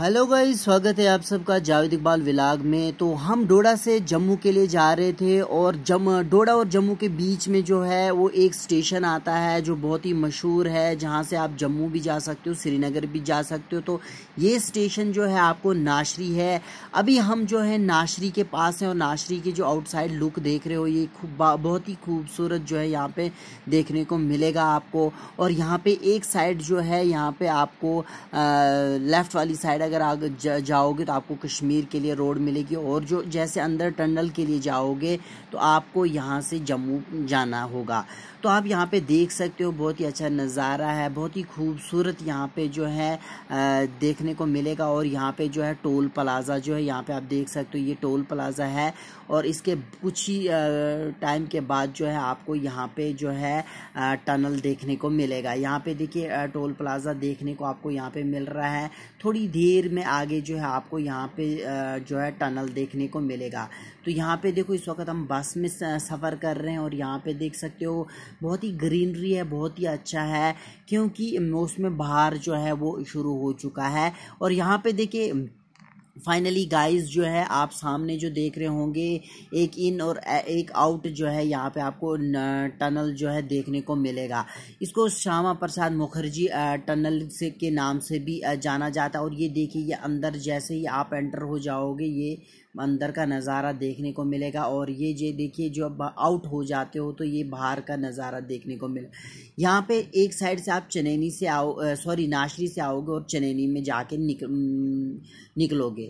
hello guys स्वागत है आप सबका जावेद इकबाल विलाग में तो हम डोडा से जम्मू के लिए जा रहे थे और जम डोडा और जम्मू के बीच में जो है वो एक स्टेशन आता है जो बहुत ही मशहूर है जहां से आप जम्मू भी जा सकते हो श्रीनगर भी जा सकते हो तो ये स्टेशन जो है आपको नाशरी है अभी हम जो है नाशरी के पास हैं और नाशरी की जो आउटसाइड लुक देख रहे हो ये खूब बहुत ही खूबसूरत जो है यहाँ पर देखने को मिलेगा आपको और यहाँ पर एक साइड जो है यहाँ पर आपको लेफ़्ट वाली साइड अगर आगे जा, जाओगे तो आपको कश्मीर के लिए रोड मिलेगी और जो जैसे अंदर टनल के लिए जाओगे तो आपको यहाँ से जम्मू जाना होगा तो आप यहाँ पे देख सकते हो बहुत ही अच्छा नज़ारा है बहुत ही खूबसूरत यहाँ पे जो है देखने को मिलेगा और यहाँ पे जो है टोल प्लाज़ा जो है यहाँ पे आप देख सकते हो ये टोल प्लाज़ा है और इसके कुछ ही टाइम के बाद जो है आपको यहाँ पे जो है टनल देखने को मिलेगा यहाँ पे देखिए टोल प्लाज़ा देखने को आपको यहाँ पे मिल रहा है थोड़ी देर देर में आगे जो है आपको यहाँ पे जो है टनल देखने को मिलेगा तो यहाँ पे देखो इस वक्त हम बस में सफ़र कर रहे हैं और यहाँ पे देख सकते हो बहुत ही ग्रीनरी है बहुत ही अच्छा है क्योंकि मौसम बाहर जो है वो शुरू हो चुका है और यहाँ पे देखिए फाइनली गाइस जो है आप सामने जो देख रहे होंगे एक इन और एक आउट जो है यहाँ पे आपको टनल जो है देखने को मिलेगा इसको श्यामा प्रसाद मुखर्जी टनल से के नाम से भी जाना जाता है और ये देखिए ये अंदर जैसे ही आप एंटर हो जाओगे ये अंदर का नज़ारा देखने को मिलेगा और ये जो देखिए जो आउट हो जाते हो तो ये बाहर का नज़ारा देखने को मिले यहाँ पे एक साइड से आप चनैनी से आओ सॉरी नाशरी से आओगे और चनैनी में जाके निक निकलोगे